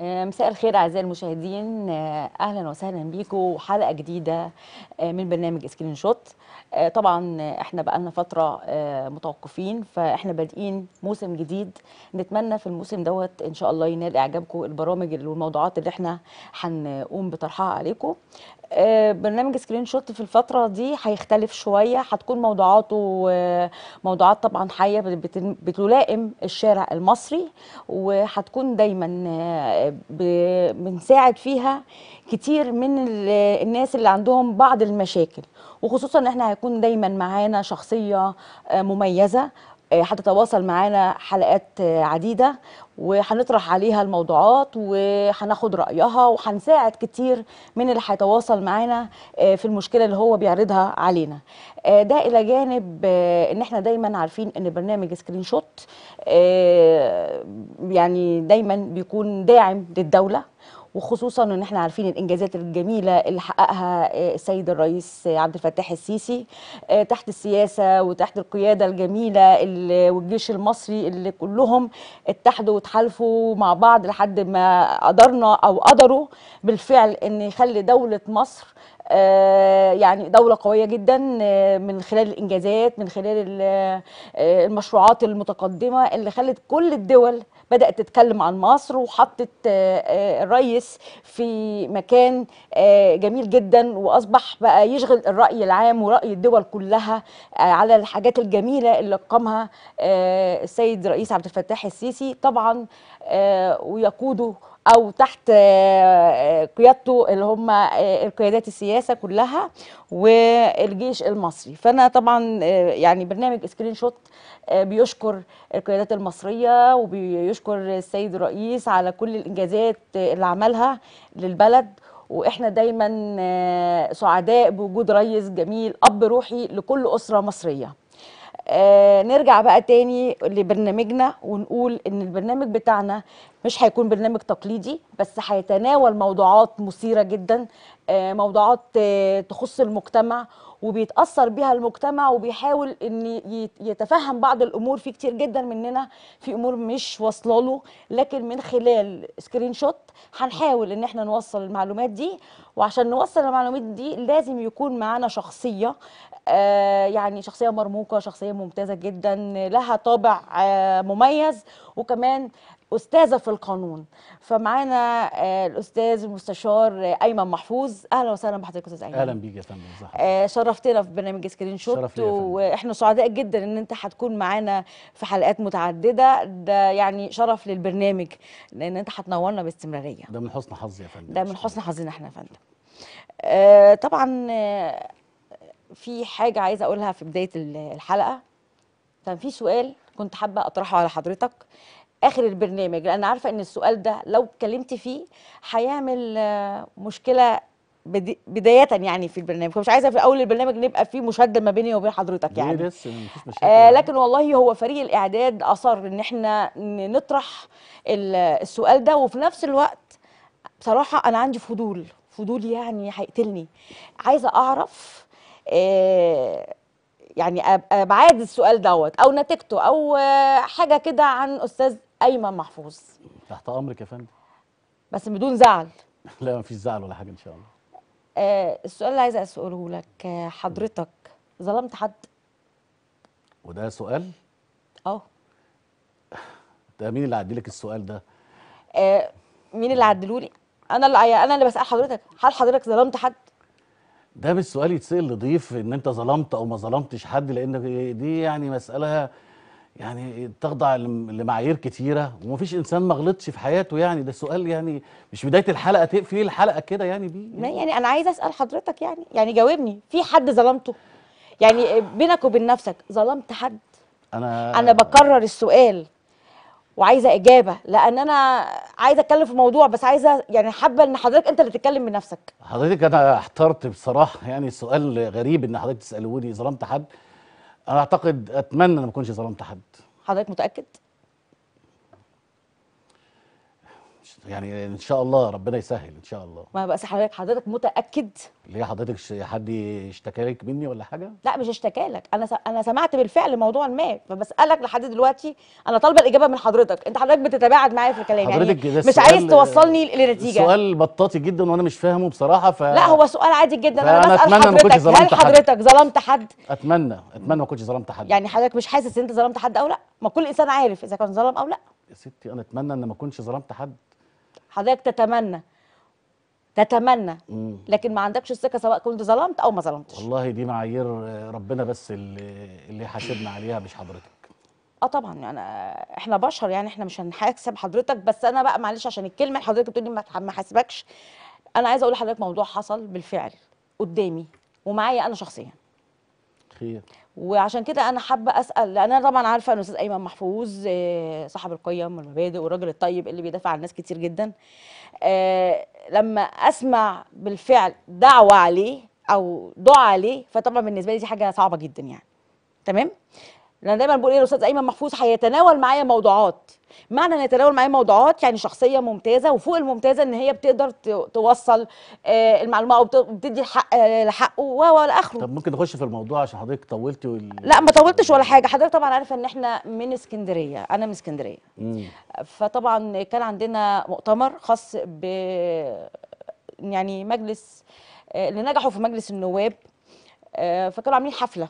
آه، مساء الخير اعزائي المشاهدين آه، اهلا وسهلا بيكم حلقه جديده آه، من برنامج سكرين شوت طبعا احنا بقالنا فتره متوقفين فاحنا بادئين موسم جديد نتمنى في الموسم دوت ان شاء الله ينال اعجابكم البرامج والموضوعات اللي احنا هنقوم بطرحها عليكم آه، برنامج سكرين شوت في الفتره دي هيختلف شويه هتكون موضوعاته آه، موضوعات طبعا حيه بتلائم الشارع المصري وهتكون دايما آه، بنساعد فيها كتير من الناس اللي عندهم بعض المشاكل وخصوصا احنا هيكون دايما معانا شخصيه مميزه آه، هتتواصل معانا حلقات آه، عديده وهنطرح عليها الموضوعات وهناخد رايها وهنساعد كتير من اللي هيتواصل معانا آه، في المشكله اللي هو بيعرضها علينا ده الى جانب ان احنا دايما عارفين ان برنامج سكرين شوت يعني دايما بيكون داعم للدوله وخصوصا ان احنا عارفين الانجازات الجميله اللي حققها آه، السيد الرئيس عبد الفتاح السيسي آه، تحت السياسه وتحت القياده الجميله والجيش المصري اللي كلهم اتحدوا وتحالفوا مع بعض لحد ما قدرنا او قدروا بالفعل ان يخلي دوله مصر آه، يعني دوله قويه جدا آه، من خلال الانجازات من خلال آه، المشروعات المتقدمه اللي خلت كل الدول بدات تتكلم عن مصر وحطت الرئيس في مكان جميل جدا واصبح بقى يشغل الراي العام وراي الدول كلها على الحاجات الجميله اللي قامها السيد رئيس عبد الفتاح السيسي طبعا ويقوده او تحت آه، آه، قيادته اللي هم آه، القيادات السياسه كلها والجيش المصري فانا طبعا يعني برنامج سكرين شوت بيشكر القيادات المصريه وبيشكر السيد الرئيس على كل الانجازات اللي عملها للبلد واحنا دايما سعداء بوجود ريس جميل اب روحي لكل اسره مصريه نرجع بقى تاني لبرنامجنا ونقول ان البرنامج بتاعنا مش هيكون برنامج تقليدي بس هيتناول موضوعات مثيره جدا آه، موضوعات آه، تخص المجتمع وبيتاثر بها المجتمع وبيحاول ان يتفهم بعض الامور في كتير جدا مننا في امور مش واصله له لكن من خلال سكرين شوت هنحاول ان احنا نوصل المعلومات دي وعشان نوصل المعلومات دي لازم يكون معانا شخصيه آه يعني شخصيه مرموقه شخصيه ممتازه جدا لها طابع آه مميز وكمان استاذه في القانون فمعانا آه، الاستاذ المستشار آه، ايمن محفوظ اهلا وسهلا بحضرتك استاذ ايمن اهلا بيك يا فندم آه، شرفتنا في برنامج سكرين شوت واحنا سعداء جدا ان انت هتكون معانا في حلقات متعدده ده يعني شرف للبرنامج لان انت هتنورنا باستمراريه ده من حسن حظي يا فندم ده من حسن حظنا احنا يا فندم طبعا في حاجه عايزه اقولها في بدايه الحلقه كان في سؤال كنت حابه اطرحه على حضرتك اخر البرنامج لان عارفه ان السؤال ده لو اتكلمت فيه هيعمل آه، مشكله بدايه يعني في البرنامج فمش عايزه في اول البرنامج نبقى فيه مشاده ما بيني وبين حضرتك يعني بس آه يعني. لكن والله هو فريق الاعداد اصر ان احنا نطرح السؤال ده وفي نفس الوقت بصراحه انا عندي فضول فضول يعني هيقتلني عايزه اعرف آه يعني ابعاد السؤال دوت او نتيجته او آه، حاجه كده عن استاذ ايمن محفوظ تحت امرك يا فندم بس بدون زعل لا ما فيش زعل ولا حاجه ان شاء الله آه السؤال اللي عايزه اساله لك آه، حضرتك ظلمت حد وده سؤال اه ده مين اللي عدي لك السؤال ده آه مين اللي عدلولي انا اللي انا اللي بسال حضرتك هل حضرتك ظلمت حد ده مش سؤال يتسال لضيف ان انت ظلمت او ما ظلمتش حد لان دي يعني مساله يعني تخضع لمعايير كتيره ومفيش انسان ما غلطش في حياته يعني ده سؤال يعني مش بدايه الحلقه تقفل الحلقه كده يعني بيه يعني. يعني انا عايزه اسال حضرتك يعني يعني جاوبني في حد ظلمته يعني بينك وبين نفسك ظلمت حد انا انا بكرر السؤال وعايزه اجابه لان انا عايزه اتكلم في موضوع بس عايزه يعني حابه ان حضرتك انت اللي تتكلم بنفسك حضرتك انا احترت بصراحه يعني سؤال غريب ان حضرتك تسالوني ظلمت حد انا اعتقد اتمنى ان ما اكونش ظلمت حد حضرتك متاكد يعني ان شاء الله ربنا يسهل ان شاء الله ما بس حضرتك حضرتك متاكد ليه حضرتك حد اشتكى لك مني ولا حاجه لا مش اشتكى لك انا انا سمعت بالفعل موضوع ما فبسالك لحد دلوقتي انا طالبه الاجابه من حضرتك انت حضرتك بتتباعد معايا في الكلام يعني حضرتك يعني مش عايز توصلني لنتيجه سؤال بطاطي جدا وانا مش فاهمه بصراحه ف لا هو سؤال عادي جدا انا بسال حضرتك هل حضرتك ظلمت حد اتمنى اتمنى ما كنتش ظلمت حد يعني حضرتك مش حاسس ان انت ظلمت حد او لا ما كل انسان عارف اذا كان ظلم او لا يا ستي انا اتمنى ان ما اكونش ظلمت حد حضرتك تتمنى تتمنى لكن ما عندكش الثقه سواء كنت ظلمت او ما ظلمتش والله دي معايير ربنا بس اللي اللي حاسبنا عليها مش حضرتك اه طبعا انا يعني احنا بشر يعني احنا مش هنحاسب حضرتك بس انا بقى معلش عشان الكلمه اللي حضرتك بتقولي ما حاسبكش انا عايزه اقول لحضرتك موضوع حصل بالفعل قدامي ومعايا انا شخصيا خير وعشان كده انا حابه اسال لان انا طبعا عارفه ان استاذ ايمن محفوظ آه، صاحب القيم والمبادئ والراجل الطيب اللي بيدافع عن ناس كتير جدا آه، لما اسمع بالفعل دعوه عليه او دعاء عليه فطبعا بالنسبه لي دي حاجه صعبه جدا يعني تمام انا دايما بقول ايه الاستاذ ايمن محفوظ هيتناول معايا موضوعات معنى ان يتناول معايا موضوعات يعني شخصيه ممتازه وفوق الممتازه ان هي بتقدر توصل آه، المعلومه او بتدي الحق آه، لحقه والى اخره طب ممكن نخش في الموضوع عشان حضرتك طولتي وال... لا ما طولتش ولا حاجه حضرتك طبعا عارفه ان احنا من اسكندريه انا من اسكندريه فطبعا كان عندنا مؤتمر خاص ب يعني مجلس آه، اللي نجحوا في مجلس النواب فكانوا عاملين حفله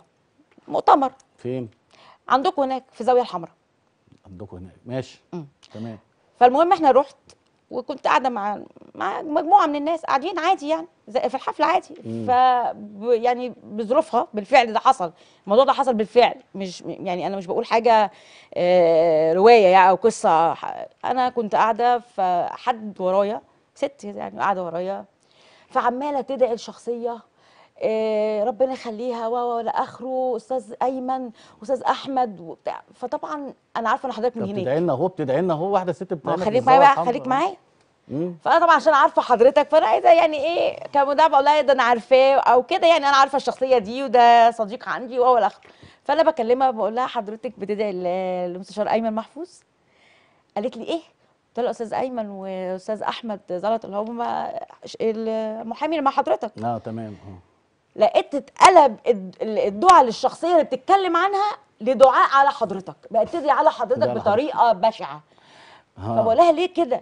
مؤتمر فين عندكم هناك في الزاويه الحمراء عندكم هناك ماشي تمام فالمهم احنا رحت وكنت قاعده مع مع مجموعه من الناس قاعدين عادي يعني في الحفله عادي ف يعني بظروفها بالفعل ده حصل الموضوع ده حصل بالفعل مش يعني انا مش بقول حاجه آه، روايه يعني او قصه انا كنت قاعده فحد ورايا ست يعني قاعده ورايا فعماله تدعي الشخصيه آه، ربنا يخليها و الى اخره استاذ ايمن استاذ احمد وبتاع فطبعا انا عارفه ان حضرتك من هناك بتدعي لنا اهو بتدعي لنا اهو واحده ست لنا خليك معايا بقى خليك معايا فانا طبعا عشان عارفه حضرتك فانا عايزه يعني ايه كمداعبه اقول لها ده انا عارفاه او كده يعني انا عارفه الشخصيه دي وده صديق عندي الى اخره فانا بكلمها بقول لها حضرتك بتدعي المستشار ايمن محفوظ قالت لي ايه قلت لها استاذ ايمن واستاذ احمد زلط اللي هم المحامي اللي مع حضرتك اه تمام اه لقيت اتقلب الدعاء للشخصيه اللي بتتكلم عنها لدعاء على حضرتك بقت تدعي على حضرتك بطريقه بشعه فبقول لها ليه كده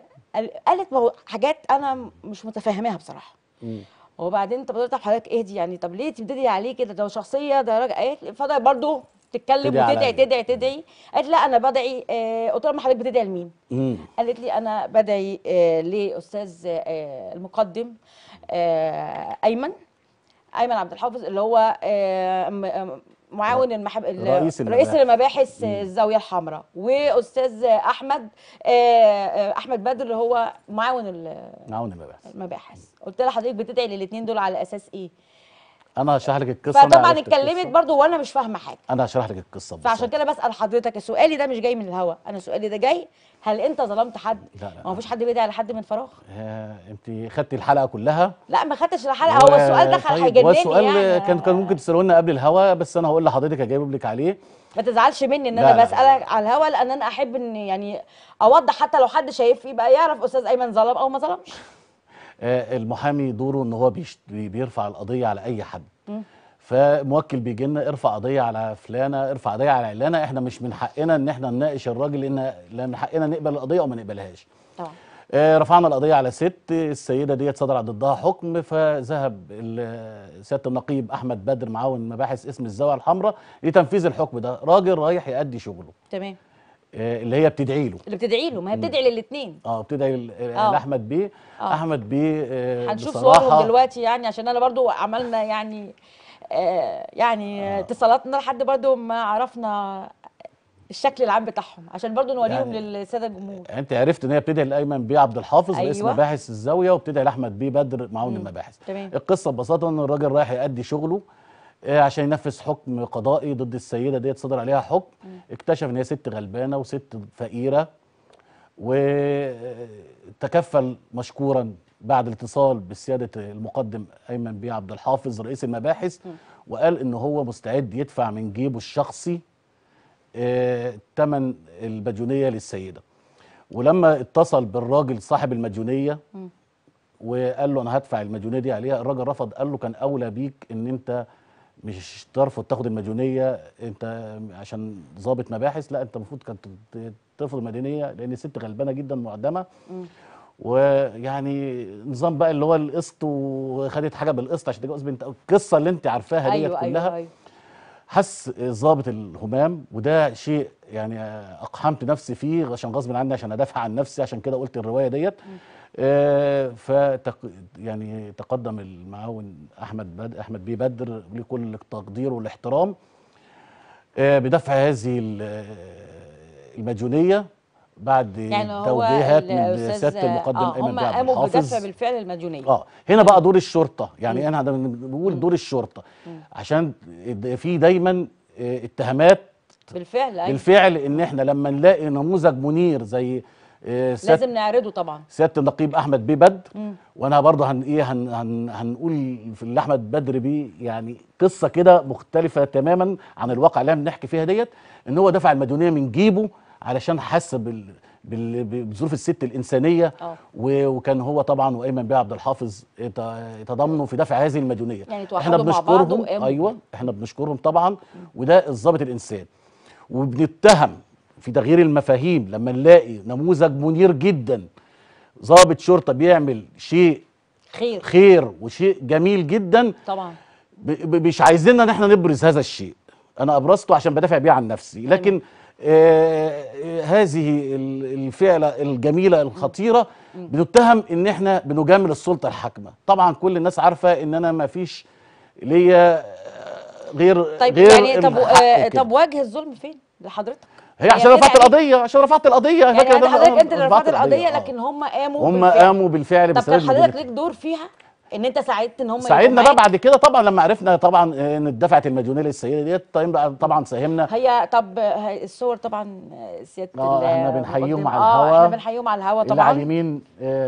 قالت ما هو حاجات انا مش متفهماها بصراحه مم. وبعدين طب طب حضرتك ايه دي يعني طب ليه تبتدي عليه كده ده شخصيه ده راجل ايه فضل برضه تتكلم وتدعي تدعي تدعي قالت لا انا بدعي آه، قلت لها ما حضرتك بتدعي لمين؟ قالت لي انا بدعي آه، لاستاذ آه، المقدم ايمن ايمن عبد الحافظ اللي هو آه، آه، معاون المحب... رئيس, رئيس المباحث الزاويه الحمراء واستاذ احمد آه، احمد بدر اللي هو معاون معاون المباحث المباحث قلت لحضرتك بتدعي للاثنين دول على اساس ايه انا هشرح لك القصه فطبعا اتكلمت برضو وانا مش فاهمه حاجه انا هشرح لك القصه بس فعشان كده بسال حضرتك سؤالي ده مش جاي من الهوا انا سؤالي ده جاي هل انت ظلمت حد لا لا ما فيش حد بيدعي على حد من فراغ آه، انت خدتي الحلقه كلها لا ما خدتش الحلقه هو السؤال دخل طيب هيجنني السؤال يعني. كان كان ممكن تسالوه لنا قبل الهوا بس انا هقول لحضرتك هجاوب لك عليه ما تزعلش مني ان انا بسالك على الهوا لان انا احب ان يعني اوضح حتى لو حد شايف بقى يعرف استاذ ايمن ظلم او ما ظلمش آه، المحامي دوره ان هو بيرفع القضيه على اي حد فموكل بيجي لنا ارفع قضيه على فلانه ارفع قضيه على علانه احنا مش من حقنا ان احنا نناقش الراجل ان لا من حقنا نقبل القضيه او ما نقبلهاش طبعا آه رفعنا القضيه على ست السيده ديت صدر ضدها حكم فذهب سياده النقيب احمد بدر معاون مباحث اسم الزاويه الحمراء لتنفيذ الحكم ده راجل رايح يأدي شغله تمام آه، اللي هي بتدعي له اللي بتدعي له ما هي بتدعي للاثنين اه بتدعي آه، آه. لاحمد بيه آه. احمد بيه آه هنشوف صورهم دلوقتي يعني عشان انا برضو عملنا يعني آه يعني اتصالاتنا آه. لحد برضو ما عرفنا الشكل العام بتاعهم عشان برضو نوريهم يعني للساده الجمهور انت عرفت ان هي بتدعي لايمن بيه عبد الحافظ أيوة. رئيس مباحث الزاويه وبتدعي لاحمد بيه بدر معاون المباحث تمام. القصه ببساطه ان الراجل رايح يأدي شغله إيه، عشان ينفذ حكم قضائي ضد السيده ديت صدر عليها حكم اكتشف ان هي ست غلبانه وست فقيره وتكفل مشكورا بعد الاتصال بسياده المقدم ايمن بيه عبد الحافظ رئيس المباحث وقال ان هو مستعد يدفع من جيبه الشخصي ثمن إيه، المديونيه للسيده ولما اتصل بالراجل صاحب المديونيه وقال له انا هدفع المديونيه دي عليها الراجل رفض قال له كان اولى بيك ان انت مش ترفض تاخد المديونيه انت عشان ظابط مباحث لا انت المفروض كانت ترفض المديونيه لان الست غلبانه جدا معدمه ويعني نظام بقى اللي هو القسط وخدت حاجه بالقسط عشان تجوز بنت القصه اللي انت عارفاها ديت أيوة, أيوة، كلها أيوة أيوة. حس ظابط الهمام وده شيء يعني اقحمت نفسي فيه عشان غصب عني عشان ادافع عن نفسي عشان كده قلت الروايه ديت آه، فتق يعني تقدم المعاون احمد بد... احمد بيه بدر لكل التقدير والاحترام آه، بدفع هذه المديونيه بعد يعني توجيهات من سياده المقدم آه ايمن هم قاموا بدفع بالفعل المديونيه اه هنا بقى دور الشرطه يعني انا بنقول دور الشرطه عشان في دايما آه، اتهامات بالفعل أيوة. بالفعل ان احنا لما نلاقي نموذج منير زي إيه، لازم نعرضه طبعا سياده النقيب احمد بيه بدر وانا برضه هن ايه هن هن هنقول في اللي احمد بدر بيه يعني قصه كده مختلفه تماما عن الواقع اللي احنا بنحكي فيها ديت ان هو دفع المديونيه من جيبه علشان حس بال بظروف الست الانسانيه أوه. وكان هو طبعا وايمن بيه عبد الحافظ تضامنوا في دفع هذه المديونيه يعني احنا بنشكرهم ايوه احنا بنشكرهم طبعا وده الضابط الانسان وبنتهم في تغيير المفاهيم لما نلاقي نموذج منير جدا ضابط شرطه بيعمل شيء خير خير وشيء جميل جدا طبعا مش عايزيننا ان احنا نبرز هذا الشيء انا ابرزته عشان بدافع بيه عن نفسي لكن آه, آه، هذه الفعلة الجميلة الخطيرة بتتهم ان احنا بنجامل السلطة الحاكمة طبعا كل الناس عارفة ان انا ما فيش ليا آه، غير طيب غير يعني طب, آه، طب وجه الظلم فين لحضرتك هي عشان رفعت القضيه عشان رفعت القضيه يعني حضرتك انت اللي رفعت القضيه لكن هم آه. قاموا هم قاموا بالفعل طب كان حضرتك ليك دور فيها ان انت ساعدت ان هم ساعدنا بقى بعد كده طبعا لما عرفنا طبعا ان اتدفعت المديونيه للسيده ديت طيب طبعا ساهمنا هي طب الصور طبعا آه، سياده اه احنا بنحييهم آه، على الهوا اه احنا بنحييهم على الهوا طبعا اللي على اليمين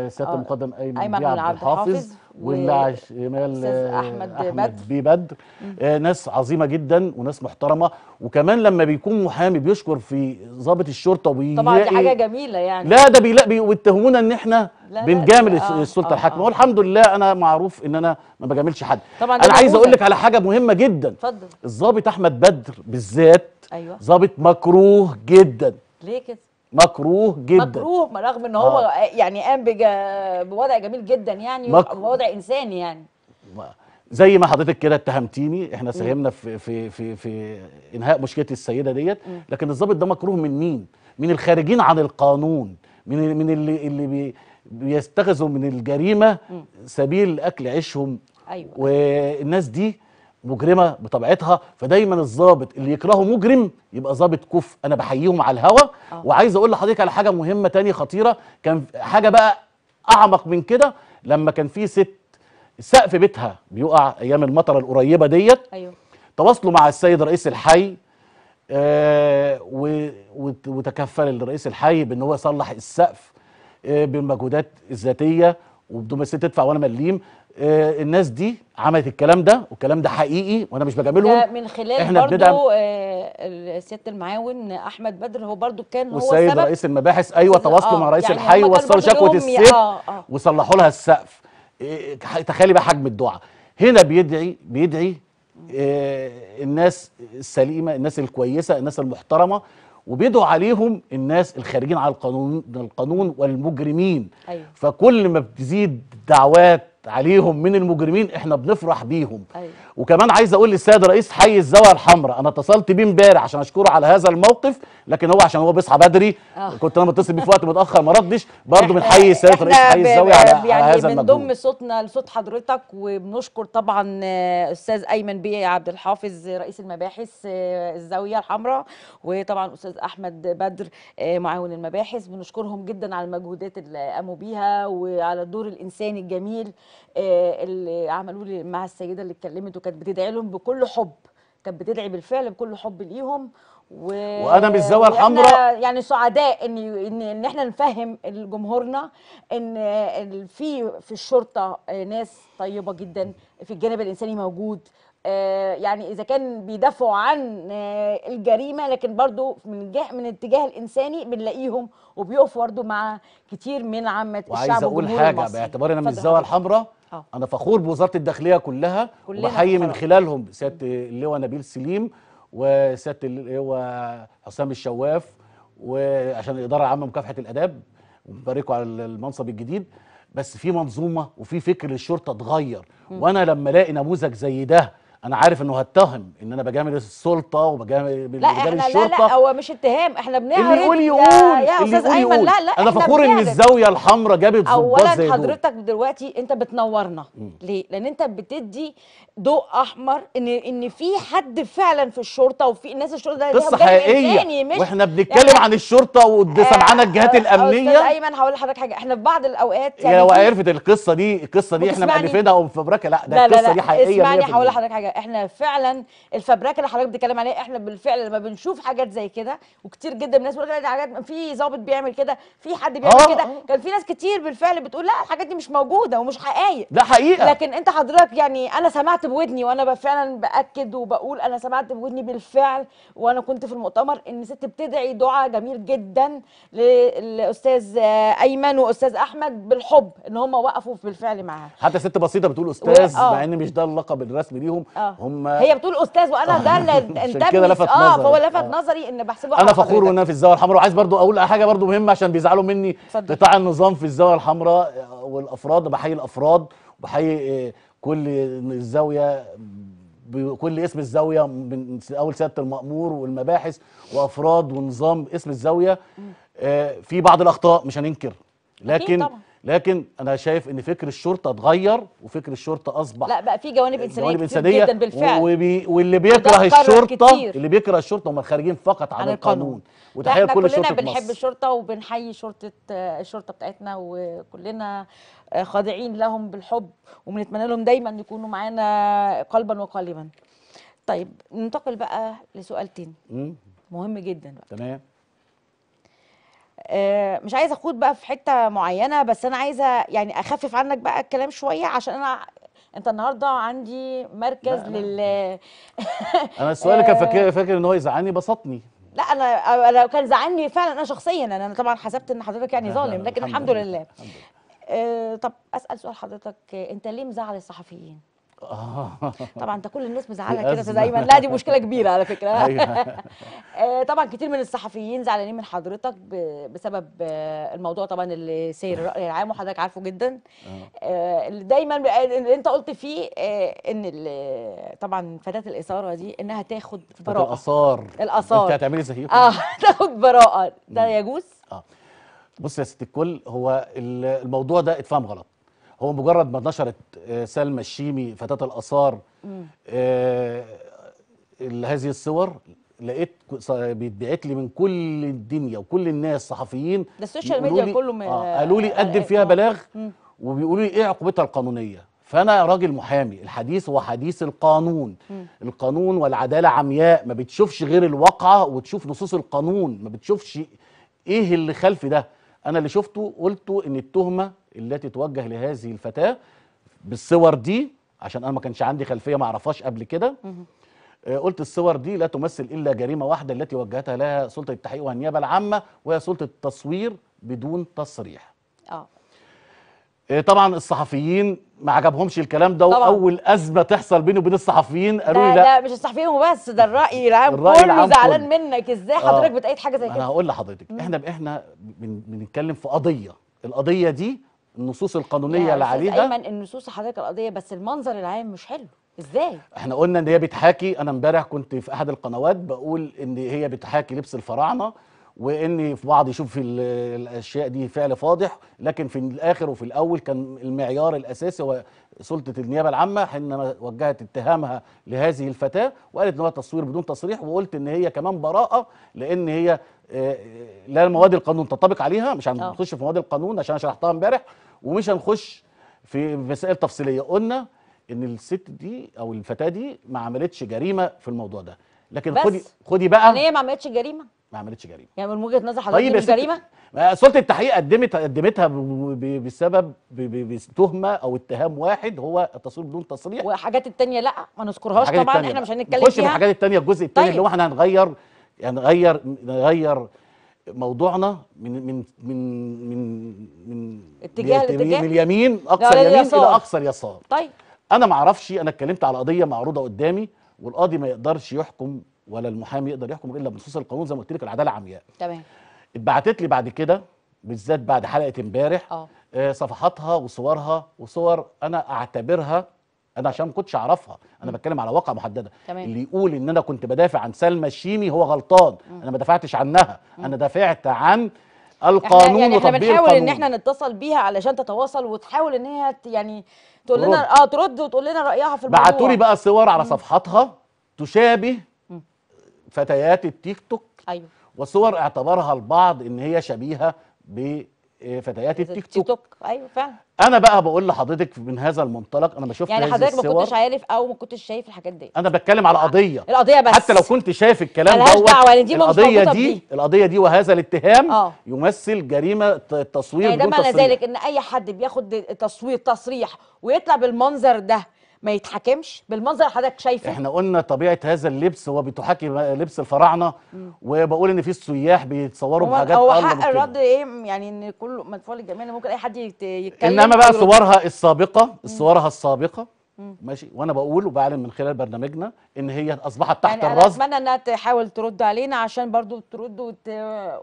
سياده المقدم ايمن, أيمن عبد الحافظ, الحافظ. واللاعب شمال احمد, أحمد بدر آه، ناس عظيمه جدا وناس محترمه وكمان لما بيكون محامي بيشكر في ضابط الشرطه وبي طبعا دي حاجه جميله يعني لا ده بيلاقي بيتهمونا ان احنا بنجامل آه السلطه آه الحاكمه آه والحمد آه. لله انا معروف ان انا ما بجاملش حد طبعا انا عايز اقول لك على حاجه مهمه جدا اتفضل الضابط احمد بدر بالذات ايوه ضابط مكروه جدا ليه كده مكروه جدا مكروه رغم ان هو آه. يعني قام بوضع جميل جدا يعني مك... ووضع انساني يعني زي ما حضرتك كده اتهمتيني احنا ساهمنا في في في في انهاء مشكله السيده ديت لكن الضابط ده مكروه من مين من الخارجين عن القانون من من اللي اللي بي بيستخذوا من الجريمه سبيل اكل عيشهم أيوة. والناس دي مجرمه بطبيعتها فدايما الظابط اللي يكرهه مجرم يبقى ظابط كفء انا بحييهم على الهوا آه. وعايز اقول لحضرتك على حاجه مهمه تانية خطيره كان حاجه بقى اعمق من كده لما كان في ست سقف بيتها بيقع ايام المطره القريبه ديت ايوه تواصلوا مع السيد رئيس الحي آه وتكفل الرئيس الحي بان هو يصلح السقف آه بالمجهودات الذاتيه وبدون ما الست تدفع ولا مليم آه، الناس دي عملت الكلام ده والكلام ده حقيقي وانا مش بجاملهم من خلال احنا برضو آه سياده المعاون احمد بدر هو برضو كان هو السيد رئيس المباحث ايوه تواصلوا آه مع رئيس يعني الحي وصلوا شكوه السيف آه آه وصلحوا لها السقف آه تخيلي بقى حجم الدعاء هنا بيدعي بيدعي آه الناس السليمه الناس الكويسه الناس المحترمه وبيدعو عليهم الناس الخارجين على القانون القانون والمجرمين أيوة. فكل ما بتزيد دعوات عليهم من المجرمين احنا بنفرح بيهم أيوة. وكمان عايز اقول للسيد رئيس حي الزاويه الحمراء انا اتصلت بيه امبارح عشان اشكره على هذا الموقف لكن هو عشان هو بيصحى بدري أوه. كنت انا متصل بيه في وقت متاخر ما ردش برضه من حي السيد رئيس حي الزاويه على, يعني على هذا من بنضم صوتنا لصوت حضرتك وبنشكر طبعا آه، استاذ ايمن بيه عبد الحافظ رئيس المباحث آه، الزاويه الحمراء وطبعا استاذ احمد بدر آه، معاون المباحث بنشكرهم جدا على المجهودات اللي قاموا بيها وعلى الدور الانساني الجميل آه، اللي عملوا لي مع السيده اللي اتكلمت وكانت بتدعي لهم بكل حب كانت بتدعي بالفعل بكل حب ليهم و... وانا بالزاوية الحمراء يعني سعداء ان ان ان احنا نفهم جمهورنا ان في في الشرطه آه، ناس طيبه جدا في الجانب الانساني موجود آه، يعني اذا كان بيدافعوا عن آه، الجريمه لكن برضو من جه من الاتجاه الانساني بنلاقيهم وبيقفوا برضه مع كتير من عامه الشعب وعايز اقول حاجه باعتبار انا من الزاويه الحمراء أوه. انا فخور بوزاره الداخليه كلها وبحيي من خلالهم سياده اللواء نبيل سليم وسياده اللواء حسام الشواف وعشان الاداره العامه مكافحه الاداب وباركوا على المنصب الجديد بس في منظومه وفي فكر للشرطه اتغير وانا لما الاقي نموذج زي ده انا عارف انه هتهم ان انا بجامل السلطه وبجامل لا احنا الشرطه لا لا هو مش اتهام احنا بنعرف اللي يقول يقول يا استاذ ايمن لا لا انا فخور ان الزاويه الحمراء جابت ظباط زي اولا حضرتك دلوقتي انت بتنورنا م. ليه لان انت بتدي ضوء احمر ان ان في حد فعلا في الشرطه وفي ناس الشرطه ده قصه حقيقيه مش واحنا يعني بنتكلم يعني عن الشرطه وسمعنا آه الجهات آه الامنيه استاذ ايمن هقول لحضرتك حاجه احنا في بعض الاوقات يعني لو عرفت القصه دي القصه دي احنا مالفينها ام فبركه لا ده القصه دي حقيقيه اسمعني هقول لحضرتك حاجه احنا فعلا الفبركه اللي حضرتك بتتكلم عليها احنا بالفعل لما بنشوف حاجات زي كده وكتير جدا من الناس بتقول لك حاجات في ظابط بيعمل كده في حد بيعمل آه، كده آه. كان في ناس كتير بالفعل بتقول لا الحاجات دي مش موجوده ومش حقائق ده حقيقه لكن انت حضرتك يعني انا سمعت بودني وانا فعلا باكد وبقول انا سمعت بودني بالفعل وانا كنت في المؤتمر ان ست بتدعي دعاء جميل جدا للاستاذ ايمن واستاذ احمد بالحب ان هم وقفوا بالفعل معاها حتى ست بسيطه بتقول استاذ و... آه. مع ان مش ده اللقب الرسمي ليهم آه. هم هي بتقول استاذ وانا آه. ده اللي انتبه اه فهو لفت آه. نظري ان بحسبه انا فخور وانا في الزاويه الحمراء وعايز برضو اقول حاجه برضو مهمه عشان بيزعلوا مني قطاع النظام في الزاويه الحمراء آه، والافراد بحيي الافراد وبحيي كل الزاويه بكل اسم الزاويه من اول سياده المامور والمباحث وافراد ونظام اسم الزاويه في بعض الاخطاء مش هننكر لكن طبعا. لكن انا شايف ان فكر الشرطه اتغير وفكر الشرطه اصبح لا بقى في جوانب انسانيه, جوانب إنسانية جدا بالفعل واللي بيكره الشرطه كتير. اللي بيكره الشرطه هم الخارجين فقط عن, عن القانون, القانون. وتحيه لكل شرطه مصر كلنا بنحب الشرطه وبنحيي شرطه الشرطه بتاعتنا وكلنا خاضعين لهم بالحب وبنتمنى لهم دايما يكونوا معانا قلبا وقالبا طيب ننتقل بقى لسؤال تاني مهم جدا بقى تمام آه، مش عايزه اخوض بقى في حته معينه بس انا عايزه يعني اخفف عنك بقى الكلام شويه عشان انا انت النهارده عندي مركز لل انا السؤال كان فاكر آه. فاكر ان هو يزعلني بسطني لا انا لو كان زعلني فعلا انا شخصيا انا طبعا حسبت ان حضرتك يعني ظالم لكن الحمد, الحمد لله, لله. الحمد لله. آه طب اسال سؤال حضرتك انت ليه مزعل الصحفيين آه. طبعا انت كل الناس مزعله كده دايما لا دي مشكله كبيره على فكره أيوة. آه، طبعا كتير من الصحفيين زعلانين من حضرتك بسبب آه، الموضوع طبعا اللي سير الراي العام وحضرتك عارفه جدا اللي دايما اللي انت قلت فيه ان طبعا فتاه الاثاره دي انها تاخد براءه الاثار الاثار انت هتعملي زيهم اه تاخد براءه ده يجوز اه بص يا ست الكل هو الموضوع ده اتفهم غلط هو مجرد ما نشرت آه، سلمى الشيمي فتاة الآثار آه، هذه الصور لقيت بيتبعت لي من كل الدنيا وكل الناس صحفيين ده السوشيال ميديا كله آه قالوا لي آه، قدم فيها بلاغ وبيقولوا لي ايه عقوبتها القانونيه فانا راجل محامي الحديث هو حديث القانون م. القانون والعداله عمياء ما بتشوفش غير الواقعه وتشوف نصوص القانون ما بتشوفش ايه اللي خلف ده انا اللي شفته قلت ان التهمه التي توجه لهذه الفتاه بالصور دي عشان انا ما كانش عندي خلفيه ما اعرفهاش قبل كده آه، قلت الصور دي لا تمثل الا جريمه واحده التي وجهتها لها سلطه التحقيق والنيابه العامه وهي سلطه التصوير بدون تصريح اه إيه، طبعا الصحفيين ما عجبهمش الكلام ده واول ازمه تحصل بيني وبين الصحفيين قالوا لي لا لا مش الصحفيين وبس ده الراي العام الرأي كله زعلان منك ازاي آه. حضرتك بتأيد حاجه زي كده انا هقول لحضرتك احنا احنا بنتكلم في قضيه القضيه دي النصوص القانونيه اللي عليها دايما النصوص حضرتك القضيه بس المنظر العام مش حلو ازاي احنا قلنا ان هي بتحاكي انا امبارح كنت في احد القنوات بقول ان هي بتحاكي لبس الفراعنه وان في بعض يشوف في الاشياء دي فعل فاضح لكن في الاخر وفي الاول كان المعيار الاساسي هو سلطه النيابه العامه حينما وجهت اتهامها لهذه الفتاه وقالت ان هو تصوير بدون تصريح وقلت ان هي كمان براءه لان هي آه، آه، لا مواد القانون تنطبق عليها مش آه. هنخش في مواد القانون عشان شرحتها امبارح ومش هنخش في مسائل تفصيليه قلنا ان الست دي او الفتاه دي ما عملتش جريمه في الموضوع ده لكن خدي خدي بقى ان هي ما عملتش جريمه ما عملتش جريمه يعني من وجهه نظر حضرتك طيب مش جريمه سلطه التحقيق قدمت قدمتها بسبب بتهمه او اتهام واحد هو التصوير بدون تصريح والحاجات التانية لا ما نذكرهاش طبعا التانية. احنا مش هنتكلم فيها في الحاجات التانية الجزء التاني طيب. اللي هو احنا هنغير يعني نغير نغير موضوعنا من من من من من اتجاه الاتجاه من اليمين اقصى اليمين الى اقصى اليسار طيب انا ما اعرفش انا اتكلمت على قضيه معروضه قدامي والقاضي ما يقدرش يحكم ولا المحامي يقدر يحكم الا بنصوص القانون زي ما قلت لك العداله عمياء تمام اتبعتت لي بعد كده بالذات بعد حلقه امبارح آه, آه، صفحاتها وصورها وصور انا اعتبرها انا عشان ما كنتش اعرفها انا بتكلم على واقع محدده تمام. اللي يقول ان انا كنت بدافع عن سلمى الشيمي هو غلطان م. انا ما دافعتش عنها م. انا دافعت عن القانون يعني احنا بنحاول ان احنا نتصل بيها علشان تتواصل وتحاول ان هي يعني تقول لنا اه ترد وتقول لنا رايها في الموضوع بعتوا لي بقى صور على صفحاتها تشابه فتيات التيك توك أيوه. وصور اعتبرها البعض ان هي شبيهه بفتيات آه، التيك توك, توك. ايوه فعلا انا بقى بقول لحضرتك من هذا المنطلق انا بشوف يعني حضرتك ما كنتش عارف او ما كنتش شايف الحاجات دي انا بتكلم على قضيه القضيه بس حتى لو كنت شايف الكلام دوت يعني القضيه دي القضيه دي وهذا الاتهام أوه. يمثل جريمه التصوير يعني ده معنى ذلك ان اي حد بياخد تصوير تصريح ويطلع بالمنظر ده ما يتحكمش بالمنظر اللي حضرتك شايفه احنا قلنا طبيعه هذا اللبس هو بتحاكي لبس الفراعنه وبقول ان في السياح بيتصوروا بحاجات هو حق الرد ايه يعني ان كله مدفوع ان ممكن اي حد يتكلم انما بقى صورها السابقه صورها السابقه ماشي وانا بقول وبعلم من خلال برنامجنا ان هي اصبحت تحت يعني الرصد اتمنى انها تحاول ترد علينا عشان برضو ترد وت...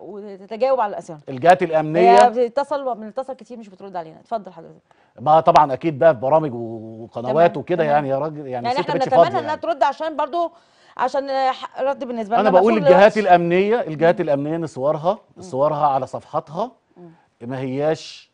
وتتجاوب على الاسئله الجهات الامنيه بتتصل بنتصل كتير مش بترد علينا اتفضل حضرتك ما طبعا اكيد بقى في برامج وقنوات وكده يعني يا راجل يعني يعني احنا نتمنى انها يعني. ترد عشان برضو عشان رد بالنسبه لنا انا بقول للجهات الامنيه الجهات الامنيه ان صورها صورها على صفحاتها ما هياش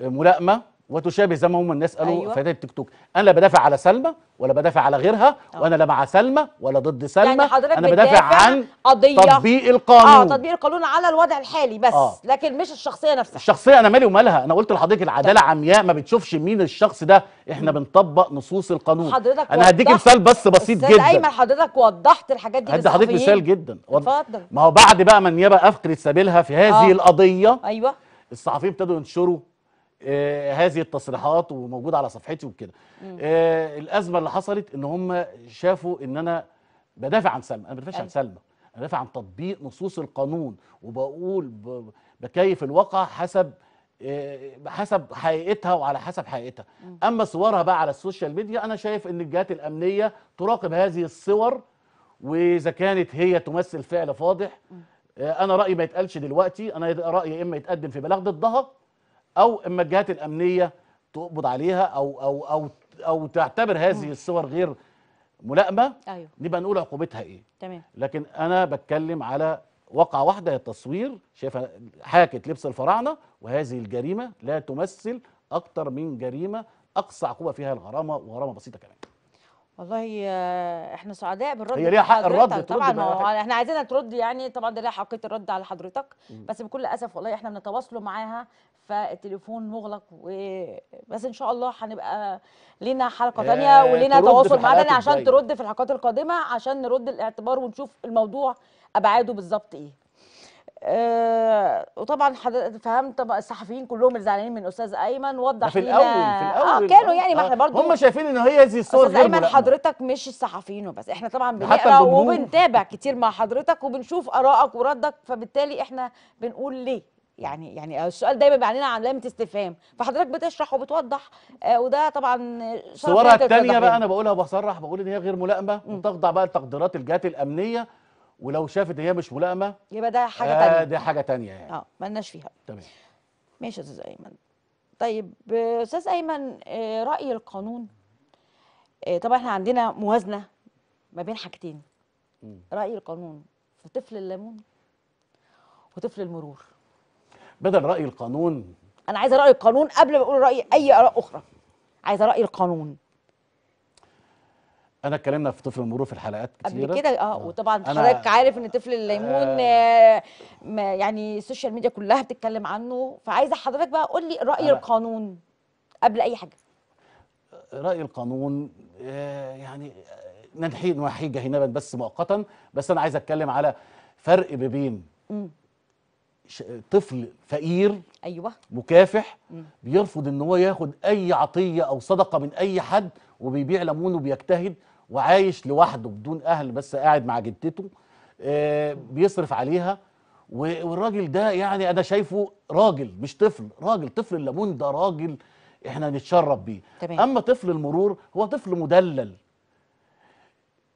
ملائمه وتشابه زي ما هم الناس قالوا أيوة. فتاه التيك توك انا لا بدافع على سلمى ولا بدافع على غيرها أوه. وانا لا مع سلمى ولا ضد سلمى يعني انا بدافع عن قضيه تطبيق القانون اه تطبيق القانون على الوضع الحالي بس أوه. لكن مش الشخصيه نفسها الشخصيه انا مالي ومالها انا قلت لحضرتك العداله طيب. عمياء ما بتشوفش مين الشخص ده احنا بنطبق نصوص القانون حضرتك انا هديك مثال بس بسيط جدا ايمن حضرتك وضحت الحاجات دي هدي حضرتك مثال جدا اتفضل ما هو بعد بقى ما النيابه افقدت سبيلها في هذه آه. القضيه ايوه الصحفيين ابتدوا ينشروا آه، هذه التصريحات وموجوده على صفحتي وكده آه الازمه اللي حصلت ان هم شافوا ان انا بدافع عن سلمى انا ما بدافعش عن سلمى انا بدافع عن تطبيق نصوص القانون وبقول بكيف الواقع حسب آه، حسب حقيقتها وعلى حسب حقيقتها اما صورها بقى على السوشيال ميديا انا شايف ان الجهات الامنيه تراقب هذه الصور واذا كانت هي تمثل فعل فاضح آه، انا رايي ما يتقالش دلوقتي انا رايي اما يتقدم في بلاغ ضدها او اما الجهات الامنيه تقبض عليها او او او او تعتبر هذه الصور غير ملائمه أيوه. نبقى نقول عقوبتها ايه تمام لكن انا بتكلم على وقعه واحده هي التصوير شايفه حاكت لبس الفراعنه وهذه الجريمه لا تمثل اكتر من جريمه اقصى عقوبه فيها الغرامه وغرامه بسيطه كمان والله احنا سعداء بالرد هي ليها حق الرد طبعا ما احنا عايزينها ترد يعني طبعا ده ليها حقيقه الرد على حضرتك بس بكل اسف والله احنا بنتواصلوا معاها فالتليفون مغلق و... بس ان شاء الله هنبقى لينا حلقه ثانيه ولينا تواصل معانا عشان ترد في الحلقات القادمه عشان نرد الاعتبار ونشوف الموضوع ابعاده بالظبط ايه آه وطبعا فهمت طبعا الصحفيين كلهم اللي زعلانين من استاذ ايمن وضح في الاول في الاول اه كانوا يعني ما آه، احنا برضه هم شايفين ان هي دي الصور استاذ ايمن حضرتك مش الصحفيين وبس احنا طبعا بنقرا وبنتابع كتير مع حضرتك وبنشوف ارائك وردك فبالتالي احنا بنقول ليه يعني يعني السؤال دايما بيبقى عن علامه استفهام فحضرتك بتشرح وبتوضح آه وده طبعا صورها الثانيه بقى انا بقولها وبصرح بقول ان هي غير ملائمه وتخضع بقى لتقديرات الجهات الامنيه ولو شافت ان هي مش ملائمه يبقى ده حاجه آه ثانيه دي حاجه ثانيه يعني اه مالناش فيها تمام ماشي يا استاذ ايمن طيب استاذ ايمن آه، راي القانون آه، طبعا احنا عندنا موازنه ما بين حاجتين راي القانون في طفل الليمون وطفل المرور بدل راي القانون انا عايزه راي القانون قبل ما اقول راي اي اراء اخرى عايزه راي القانون انا اتكلمنا في طفل المرور في الحلقات كتير قبل كده اه, آه. وطبعا حضرتك عارف ان طفل الليمون آه. آه ما يعني السوشيال ميديا كلها بتتكلم عنه فعايزه حضرتك بقى قول لي راي آه. القانون قبل اي حاجه راي القانون آه، يعني ننحي نوحي جهنما بس مؤقتا بس انا عايز اتكلم على فرق ما بين طفل فقير ايوه مكافح بيرفض ان هو ياخد اي عطيه او صدقه من اي حد وبيبيع ليمون وبيجتهد وعايش لوحده بدون اهل بس قاعد مع جدته آه، بيصرف عليها والراجل ده يعني انا شايفه راجل مش طفل راجل طفل الليمون ده راجل احنا نتشرب بيه تمام. اما طفل المرور هو طفل مدلل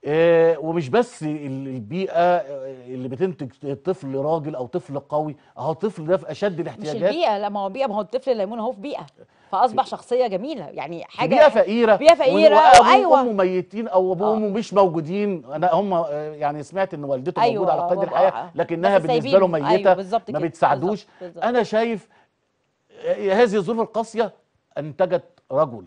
آه، ومش بس البيئه آه، اللي بتنتج طفل راجل او طفل قوي اهو الطفل ده في اشد الاحتياجات مش البيئه لا ما هو بيئه ما هو الطفل الليمون اهو في بيئه فاصبح شخصيه جميله يعني حاجه بيئه فقيره بيئه فقيره ايوه وامه ميتين او ابوه وامه مش موجودين انا هم آه، يعني سمعت ان والدته أيوة موجوده على قيد الحياه لكنها بالنسبه له أيوة، ميته أيوة ما بتساعدوش انا شايف هذه الظروف القاسيه انتجت رجل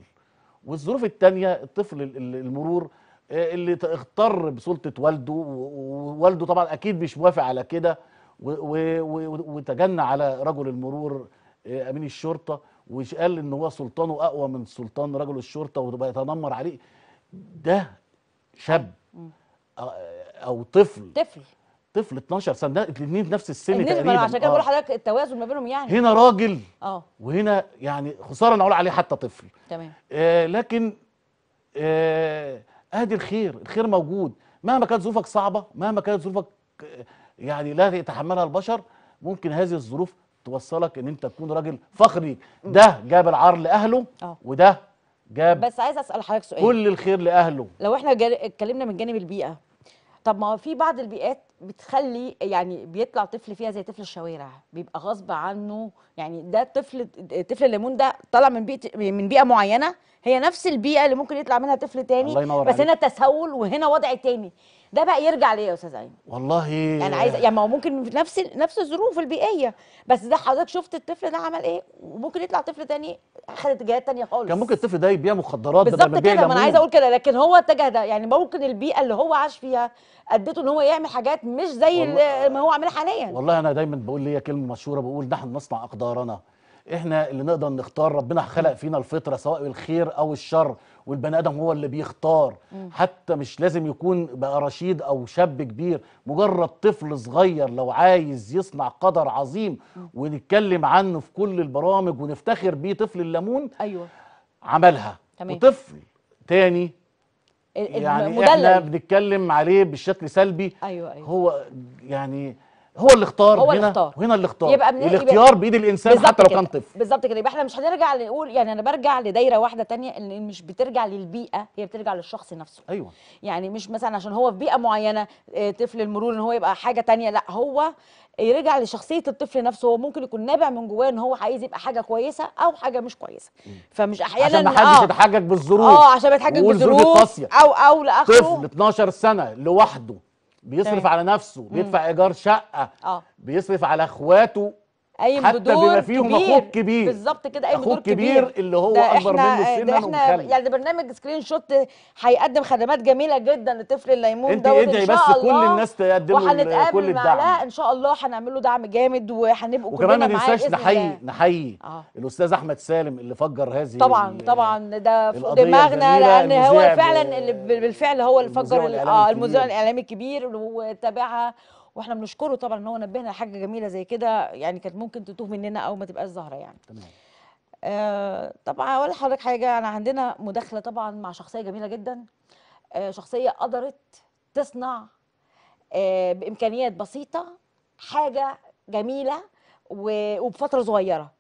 والظروف الثانيه الطفل المرور اللي اضطر بسلطه والده ووالده طبعا اكيد مش موافق على كده وتجنى على رجل المرور آه، امين الشرطه وقال ان هو سلطانه اقوى من سلطان رجل الشرطه يتنمر عليه ده شاب آه، او طفل طفل طفل 12 سنه الاثنين نفس السن تقريبا عشان كده بقول لحضرتك آه. التوازن ما بينهم يعني هنا راجل اه وهنا يعني خساره نقول عليه حتى طفل تمام آه لكن آه ادي الخير الخير موجود مهما كانت ظروفك صعبه مهما كانت ظروفك آه، يعني لا يتحملها البشر ممكن هذه الظروف توصلك ان انت تكون راجل فخري ده جاب العار لاهله أوه. وده جاب بس عايز اسال حضرتك سؤال كل الخير لاهله لو احنا اتكلمنا من جانب البيئه طب ما في بعض البيئات بتخلي يعني بيطلع طفل فيها زي طفل الشوارع بيبقى غصب عنه يعني ده طفل طفل الليمون ده طالع من بيئه من بيئه معينه هي نفس البيئه اللي ممكن يطلع منها طفل تاني الله ينور بس عليك. هنا تسول وهنا وضع تاني ده بقى يرجع ليه يا استاذ ايمن والله يعني عايز يعني ما هو ممكن في نفس نفس الظروف البيئيه بس ده حضرتك شفت الطفل ده عمل ايه وممكن يطلع طفل تاني اخذ اتجاهات تانيه خالص كان ممكن الطفل ده يبيع مخدرات بالظبط كده ما انا عايزه اقول كده لكن هو اتجه ده يعني ممكن البيئه اللي هو عاش فيها اديته ان هو يعمل حاجات مش زي ما هو عاملها حاليا والله انا دايما بقول ليا كلمه مشهوره بقول نحن نصنع اقدارنا احنا اللي نقدر نختار ربنا خلق فينا الفطره سواء الخير او الشر والبني ادم هو اللي بيختار م. حتى مش لازم يكون بقى رشيد او شاب كبير مجرد طفل صغير لو عايز يصنع قدر عظيم ونتكلم عنه في كل البرامج ونفتخر بيه طفل الليمون ايوه عملها تمام. وطفل تاني يعني المدلل. احنا بنتكلم عليه بشكل سلبي أيوة أيوة. هو يعني هو اللي اختار هو هنا اختار. وهنا اللي اختار يبقى بن... الاختيار بايد الانسان حتى لو كان طفل بالظبط كده يبقى احنا مش هنرجع نقول يعني انا برجع لدايره واحده تانية ان مش بترجع للبيئه هي بترجع للشخص نفسه ايوه يعني مش مثلا عشان هو في بيئه معينه آه، طفل المرور ان هو يبقى حاجه تانية لا هو يرجع لشخصيه الطفل نفسه هو ممكن يكون نابع من جواه ان هو عايز يبقى حاجه كويسه او حاجه مش كويسه فمش احيانا عشان ما آه. حدش آه يتحجج بالظروف اه عشان ما يتحجج بالظروف او او لاخره طفل 12 سنه لوحده بيصرف تمام. طيب. على نفسه بيدفع ايجار شقه اه بيصرف على اخواته قايم حتى بدور بيبقى فيهم كبير اخوك كبير بالظبط كده قايم بدور كبير, اللي هو اكبر منه سنا ده احنا يعني ده برنامج سكرين شوت هيقدم خدمات جميله جدا لطفل الليمون دوت ان شاء الله انت ادعي بس كل الناس تقدم له كل الدعم معاه ان شاء الله هنعمل له دعم جامد وهنبقوا كلنا وكمان ما ننساش نحيي نحيي آه. الاستاذ احمد سالم اللي فجر هذه طبعا طبعا ده في دماغنا لان هو فعلا اللي بالفعل هو اللي فجر آه، المذيع الاعلامي الكبير وتابعها واحنا بنشكره طبعا ان هو نبهنا لحاجه جميله زي كده يعني كانت ممكن تتوه مننا او ما تبقاش ظاهره يعني تمام آه طبعا اقول لحضرتك حاجه انا عندنا مداخله طبعا مع شخصيه جميله جدا آه شخصيه قدرت تصنع آه بامكانيات بسيطه حاجه جميله وبفتره صغيره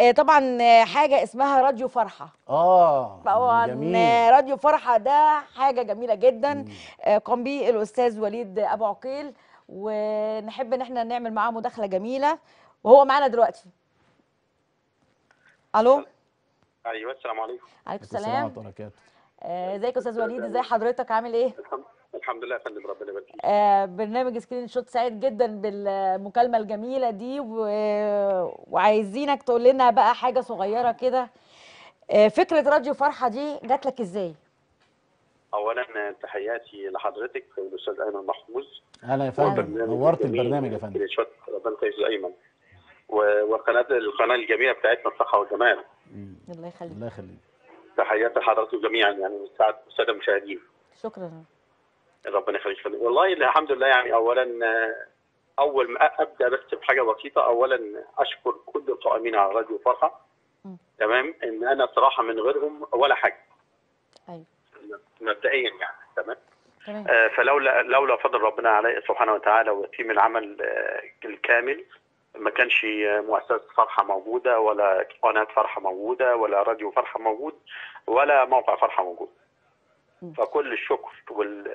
آه طبعا حاجه اسمها راديو فرحه اه طبعا راديو فرحه ده حاجه جميله جدا آه قام بيه الاستاذ وليد ابو عقيل ونحب ان احنا نعمل معاه مداخله جميله وهو معانا دلوقتي الو ايوه السلام عليكم عليكم السلام ورحمه وبركاته آه، ازيك يا استاذ وليد ازي حضرتك عامل ايه الحمد لله يا فندم ربنا يبارك فيك آه برنامج سكرين شوت سعيد جدا بالمكالمه الجميله دي و... وعايزينك تقول لنا بقى حاجه صغيره كده آه فكره راديو فرحه دي جات لك ازاي اولا تحياتي لحضرتك والاستاذ ايمن محفوظ اهلا يا فندم نورت البرنامج يا فندم ربنا ايمن وقناه القناه الجميله بتاعتنا الصحه والجمال الله يخليك الله يخليك تحياتي لحضراتكم جميعا يعني والسعد الساده المشاهدين شكرا ربنا يخليك فندم والله الحمد لله يعني اولا اول ما ابدا بس بحاجه بسيطه اولا اشكر كل القائمين على راديو فرحه تمام ان انا صراحه من غيرهم ولا حاجه ايوه مبدئيا يعني تمام آه، فلولا لولا فضل ربنا علي سبحانه وتعالى وتيم العمل آه، الكامل ما كانش مؤسسه فرحه موجوده ولا قناه فرحه موجوده ولا راديو فرحه موجود ولا موقع فرحه موجود فكل الشكر وال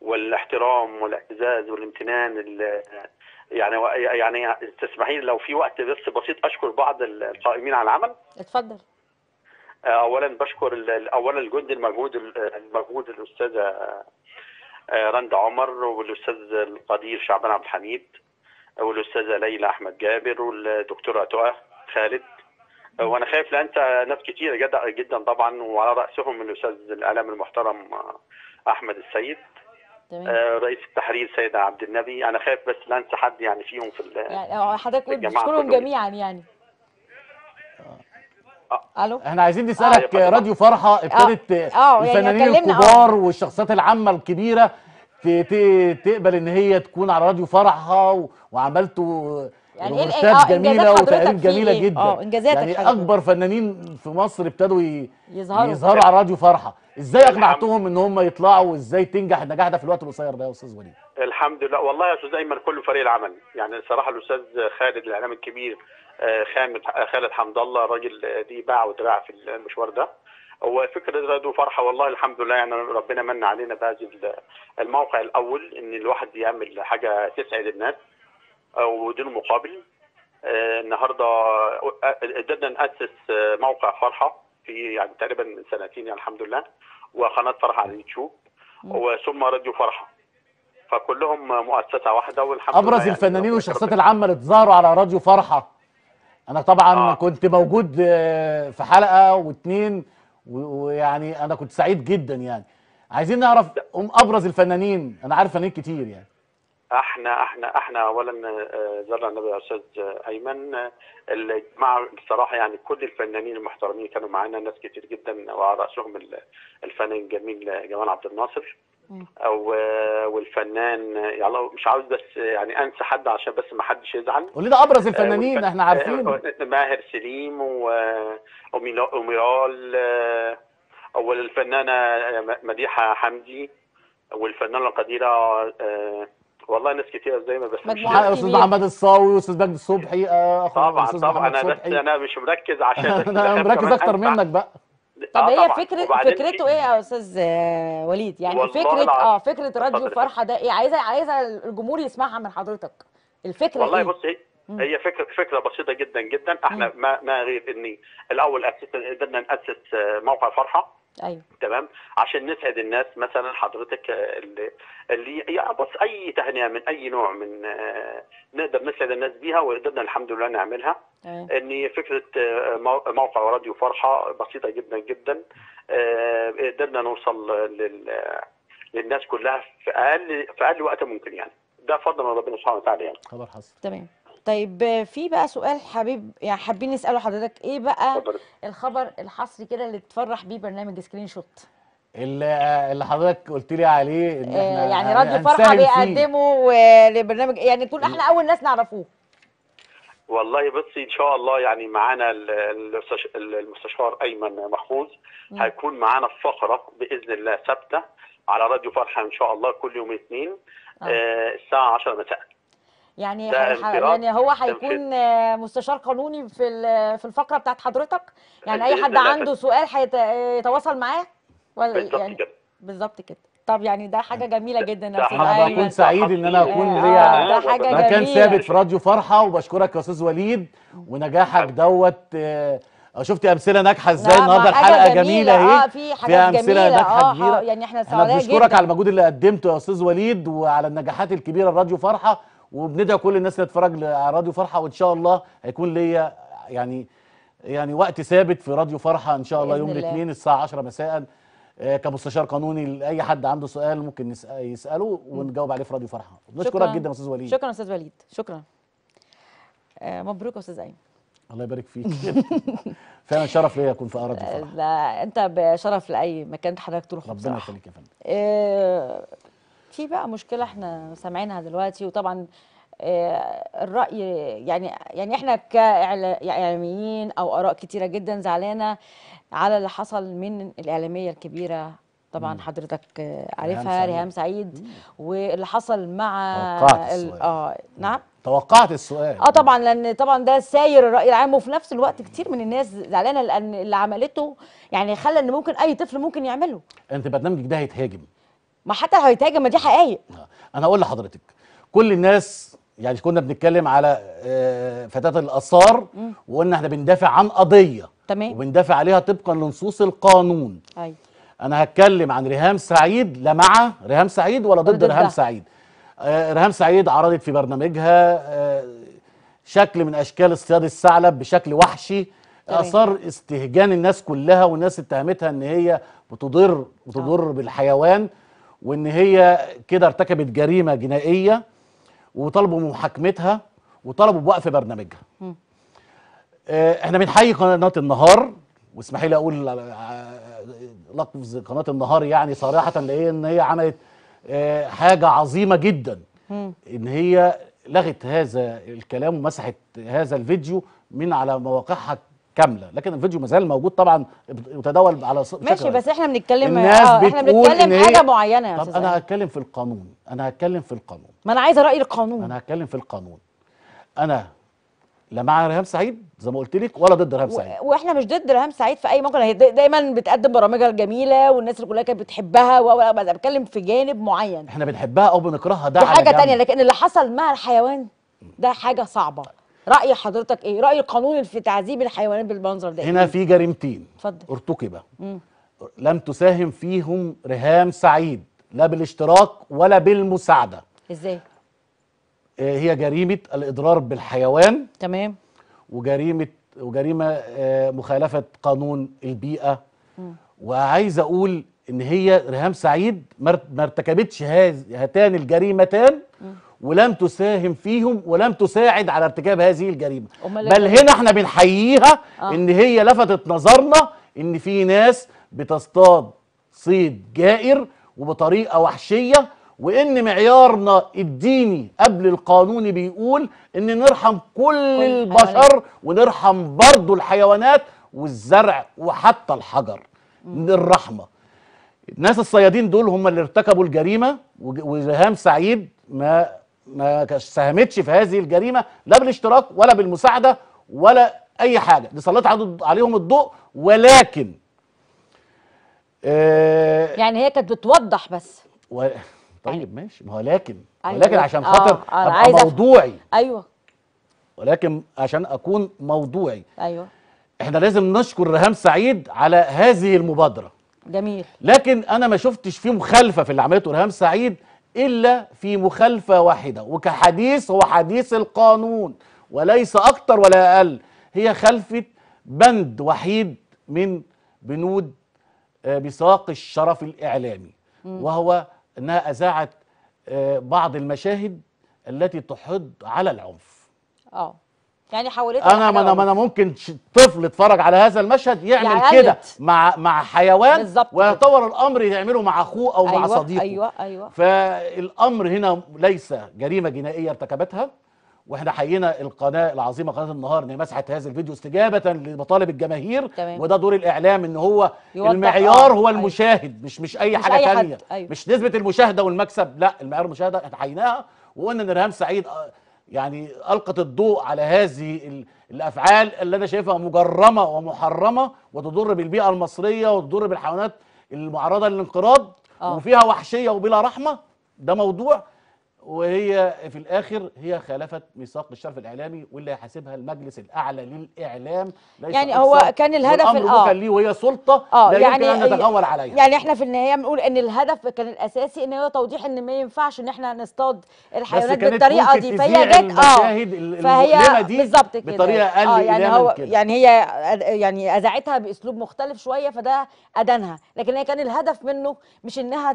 والاحترام والاعتزاز والامتنان يعني يعني تسمحين لو في وقت بس بسيط اشكر بعض القائمين على العمل اتفضل اولا بشكر اولا الجند المجهود المجهود الاستاذه آه، آه، رند عمر والاستاذ القدير شعبان عبد الحميد والاستاذه ليلى احمد جابر والدكتوره تقى خالد آه، وانا خايف لا انسى ناس كتير جدا جدا طبعا وعلى راسهم الاستاذ الاعلام المحترم احمد السيد رئيس التحرير سيد عبد النبي انا خايف بس لا انسى حد يعني فيهم في يعني حضرتك بتشكرهم جميعا يعني الو احنا عايزين نسالك آه. راديو فرحه آه. ابتدت آه. يعني الفنانين الكبار آه. والشخصيات العامه الكبيره تقبل ان هي تكون على راديو فرحه وعملتوا يعني ايه روشات آه، جميله وتقارير جميله إيه؟ جدا اه انجازاتك يعني حضرتك. اكبر فنانين في مصر ابتدوا يظهروا يظهروا على راديو فرحه ازاي اقنعتهم ان هم يطلعوا وازاي تنجح النجاح ده في الوقت القصير ده يا استاذ وليد الحمد لله والله يا استاذ ايمن كل فريق العمل يعني الصراحه الاستاذ خالد الاعلام الكبير آه، آه، خالد حمد الله راجل آه، دي باع ودراع في المشوار ده هو فكرة ده فرحة والله الحمد لله يعني ربنا من علينا بهذا الموقع الأول إن الواحد يعمل حاجة تسعد الناس ودون مقابل النهارده قدرنا نأسس موقع فرحة في يعني تقريبا من سنتين يعني الحمد لله وقناة فرحة على اليوتيوب وثم راديو فرحة فكلهم مؤسسة واحدة والحمد أبرز لله يعني الفنانين والشخصيات العامة اللي ظهروا على راديو فرحة انا طبعا آه. كنت موجود آه، في حلقه واتنين ويعني انا كنت سعيد جدا يعني عايزين نعرف هم ابرز الفنانين انا عارف فنانين كتير يعني احنا احنا احنا اولا آه، زرنا النبي يا استاذ ايمن مع بصراحه يعني كل الفنانين المحترمين كانوا معانا ناس كتير جدا وعلى راسهم الفنان الجميل جمال عبد الناصر او آه، والفنان يعني مش عاوز بس آه، يعني انسى حد عشان بس ما حدش يزعل قول لنا ابرز الفنانين والفن... احنا عارفين ماهر سليم واميرال او الفنانه مديحه حمدي والفنانه القديره والله ناس كتير زي ما بس مجموعه استاذ محمد الصاوي واستاذ مجدي الصبحي طبعا طبعا انا بس انا مش مركز عشان انا مركز اكتر منك بقى آه، طب هي فكره فكرته ايه يا استاذ وليد يعني فكره اه فكره راديو فرحه ده ايه عايزه عايزه الجمهور يسمعها من حضرتك الفكره والله إيه؟ بص هي فكره فكره بسيطه جدا جدا احنا ما ما غير اني الاول اسسنا قدرنا ناسس آه، موقع فرحه ايوه تمام عشان نسعد الناس مثلا حضرتك اللي اللي بص اي تهنئه من اي نوع من آه، نقدر نسعد الناس بيها وقدرنا الحمد لله نعملها أيوه. ان فكره آه، موقع راديو فرحه بسيطه جدا جدا آه، قدرنا نوصل لل للناس كلها في اقل في اقل وقت ممكن يعني ده فضل من ربنا سبحانه وتعالى يعني خبر حصل تمام طيب في بقى سؤال حبيب يعني حابين نساله حضرتك ايه بقى خبر. الخبر الحصري كده اللي تفرح بيه برنامج سكرين شوت اللي اللي حضرتك قلت لي عليه ان آه، احنا يعني راديو فرحه بيقدمه لبرنامج يعني يكون احنا اول ناس نعرفوه والله بصي ان شاء الله يعني معانا المستشار ايمن محفوظ هيكون معانا في فقره باذن الله ثابته على راديو فرحه ان شاء الله كل يوم اثنين آه. آه، الساعه 10 مساء يعني يعني هو هيكون مستشار قانوني في في الفقره بتاعت حضرتك يعني اي حد عنده سؤال هيتواصل معاه ولا يعني بالظبط كده طب يعني ده حاجه جميله جدا انا بكون سعيد ان انا اكون آه، ليا آه، مكان ثابت في راديو فرحه وبشكرك يا استاذ وليد ونجاحك دوت آه، شفتي امثله ناجحه ازاي نعم، النهارده الحلقه جميله, اهي آه في امثله ناجحه آه كبيره يعني احنا سعداء جدا بشكرك على المجهود اللي قدمته يا استاذ وليد وعلى النجاحات الكبيره لراديو فرحه وبندعي كل الناس اللي تتفرج على راديو فرحه وان شاء الله هيكون ليا يعني يعني وقت ثابت في راديو فرحه ان شاء الله يوم الاثنين الساعه 10 مساء آه، كمستشار قانوني لاي حد عنده سؤال ممكن يساله ونجاوب عليه في راديو فرحه بنشكرك جدا يا استاذ وليد شكرا استاذ وليد شكرا آه، مبروك يا استاذ ايمن الله يبارك فيك فعلا شرف ليا اكون في ارض آه، فرحه لا انت بشرف لاي مكان حضرتك تروح ربنا يخليك يا فندم في بقى مشكله احنا سامعينها دلوقتي وطبعا آه، الراي يعني يعني احنا كاعلاميين او اراء كتيره جدا زعلانه على اللي حصل من الاعلاميه الكبيره طبعا مم. حضرتك عارفها ريهام سعيد واللي حصل مع ال... اه نعم توقعت السؤال اه طبعا لان طبعا ده ساير الراي العام وفي نفس الوقت كتير من الناس زعلانه لان اللي عملته يعني خلى ان ممكن اي طفل ممكن يعمله انت برنامجك ده هيتهاجم ما حتى هيتهاجم ما دي حقائق آه. انا اقول لحضرتك كل الناس يعني كنا بنتكلم على آه، فتاة الآثار وقلنا احنا بندافع عن قضية تمام وبندافع عليها طبقا لنصوص القانون أيوة. أنا هتكلم عن ريهام سعيد لا مع ريهام سعيد ولا ضد ريهام سعيد آه، ريهام سعيد عرضت في برنامجها آه، شكل من أشكال اصطياد الثعلب بشكل وحشي اثار استهجان الناس كلها والناس اتهمتها ان هي بتضر بتضر بالحيوان وان هي كده ارتكبت جريمه جنائيه وطلبوا محاكمتها وطلبوا بوقف برنامجها آه، احنا بنحيي قناه النهار واسمحي اقول آه، آه، لفظ قناه النهار يعني صراحه لايه ان هي عملت حاجه عظيمه جدا ان هي لغت هذا الكلام ومسحت هذا الفيديو من على مواقعها كامله لكن الفيديو مازال موجود طبعا وتداول على ماشي بس احنا بنتكلم آه احنا بنتكلم إن حاجه معينه يا طب انا هتكلم في القانون انا هتكلم في القانون ما انا عايزه راي القانون انا هتكلم في القانون انا لا مع ريهام سعيد زي ما قلت لك ولا ضد ريهام سعيد واحنا مش ضد ريهام سعيد في اي موقع هي دايما بتقدم برامجها الجميله والناس اللي كلها كانت بتحبها و و... بتكلم في جانب معين احنا بنحبها او بنكرهها ده حاجه ثانيه لكن اللي حصل مع الحيوان ده حاجه صعبه راي حضرتك ايه راي القانون في تعذيب الحيوانات بالمنظر ده إيه؟ هنا إيه؟ في جريمتين اتفضل ارتكبه لم تساهم فيهم رهام سعيد لا بالاشتراك ولا بالمساعده ازاي آه، هي جريمه الاضرار بالحيوان تمام وجريمه وجريمه آه، مخالفه قانون البيئه م. وعايز اقول ان هي ريهام سعيد ما ارتكبتش هاتان الجريمتان ولم تساهم فيهم ولم تساعد على ارتكاب هذه الجريمه إيه؟ بل هنا احنا بنحييها آه. ان هي لفتت نظرنا ان في ناس بتصطاد صيد جائر وبطريقه وحشيه وان معيارنا الديني قبل القانوني بيقول ان نرحم كل البشر ونرحم برضه الحيوانات والزرع وحتى الحجر من الرحمه الناس الصيادين دول هم اللي ارتكبوا الجريمه وجهام سعيد ما ما ساهمتش في هذه الجريمه لا بالاشتراك ولا بالمساعده ولا اي حاجه دي سلط عليهم الضوء ولكن آه يعني هي كانت بتوضح بس و... طيب ماشي ما هو لكن أيوة. ولكن عشان آه، خاطر آه. آه موضوعي ايوه ولكن عشان اكون موضوعي ايوه احنا لازم نشكر رهام سعيد على هذه المبادره جميل لكن انا ما شفتش فيه مخالفه في اللي عملته رهام سعيد إلا في مخالفة واحدة وكحديث هو حديث القانون وليس أكتر ولا أقل هي خلفة بند وحيد من بنود آه، بساق الشرف الإعلامي وهو أنها أذاعت آه، بعض المشاهد التي تحض على العنف آه يعني حولتها انا ما انا ما انا ممكن طفل اتفرج على هذا المشهد يعمل يعني كده مع مع حيوان ويتطور الامر يعمله مع اخوه او أيوة مع صديقه ايوه ايوه فالامر هنا ليس جريمه جنائيه ارتكبتها واحنا حيينا القناه العظيمه قناه النهار ان مسحت هذا الفيديو استجابه لمطالب الجماهير تمام. وده دور الاعلام ان هو المعيار آه. هو أيوة. المشاهد أيوة. مش مش اي مش حاجه ثانيه أيوة. مش نسبه المشاهده والمكسب لا المعيار المشاهده احنا حييناها وقلنا ان ارهام سعيد آه، يعني القت الضوء على هذه الافعال اللي انا شايفها مجرمه ومحرمه وتضر بالبيئه المصريه وتضر بالحيوانات المعرضه للانقراض آه. وفيها وحشيه وبلا رحمه ده موضوع وهي في الاخر هي خالفت ميثاق الشرف الاعلامي واللي هيحاسبها المجلس الاعلى للاعلام ليس يعني هو كان الهدف الامر ليه وهي سلطه آه لا يعني يمكن ان نتغول عليها يعني احنا في النهايه بنقول ان الهدف كان الاساسي ان هو توضيح ان ما ينفعش ان احنا نصطاد الحيوانات بالطريقه دي فهي جت اه فهي بالظبط كده بطريقه اقل آه يعني هو كده. يعني هي يعني اذاعتها باسلوب مختلف شويه فده ادانها لكن هي كان الهدف منه مش انها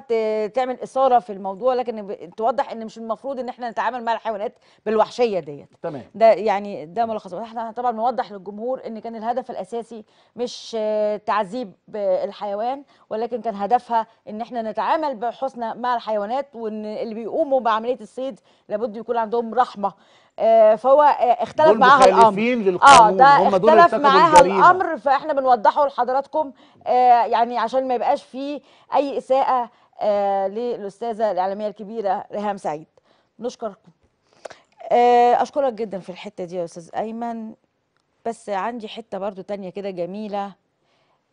تعمل اثاره في الموضوع لكن توضح ان مش مش المفروض ان احنا نتعامل مع الحيوانات بالوحشيه ديت تمام ده يعني ده ملخص احنا طبعا نوضح للجمهور ان كان الهدف الاساسي مش تعذيب الحيوان ولكن كان هدفها ان احنا نتعامل بحسنى مع الحيوانات وان اللي بيقوموا بعمليه الصيد لابد يكون عندهم رحمه آه، فهو اختلف دول معاها الامر اه ده اختلف معاها الامر فاحنا بنوضحه لحضراتكم آه، يعني عشان ما يبقاش فيه اي اساءه آه، للاستاذه الاعلاميه الكبيره ريهام سعيد نشكركم آه، اشكرك جدا في الحته دي يا استاذ ايمن بس عندي حته برضو تانية كده جميله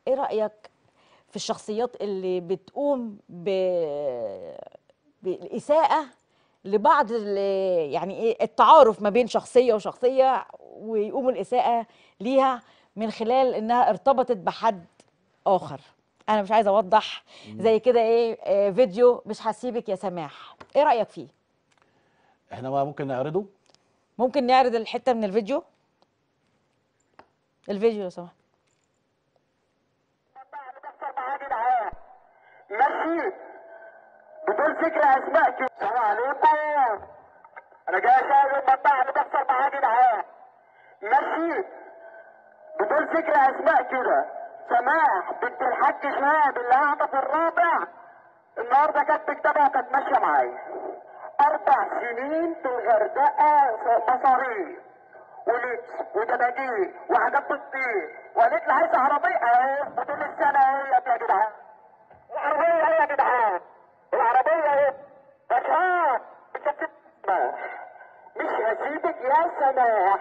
ايه رايك في الشخصيات اللي بتقوم ب... بالاساءه لبعض يعني ايه التعارف ما بين شخصيه وشخصيه ويقوموا الاساءه ليها من خلال انها ارتبطت بحد اخر انا مش عايزه اوضح زي كده ايه آه، فيديو مش هسيبك يا سماح ايه رايك فيه احنا ما ممكن نعرضه ممكن نعرض الحته من الفيديو الفيديو لو سمحت ماشي بدون ذكر اسمائك السلام عليكم انا جاي اشاهد المطاعم اللي بتحصل معايا ماشي بدون ذكر اسماء كده سماح بنت الحاج شهاب اللي قاعده في الرابع النهارده كانت بكتابها كانت ماشيه معايا اربع سنين في الغردقه مصاريف ولبس ودباديل وحاجات بتطير وقالت لي عايزه عربيه اهي بطول السنه اهي يا جدعان العربيه اهي يا جدعان العربيه اهي بشار مش هسيبك يا سماح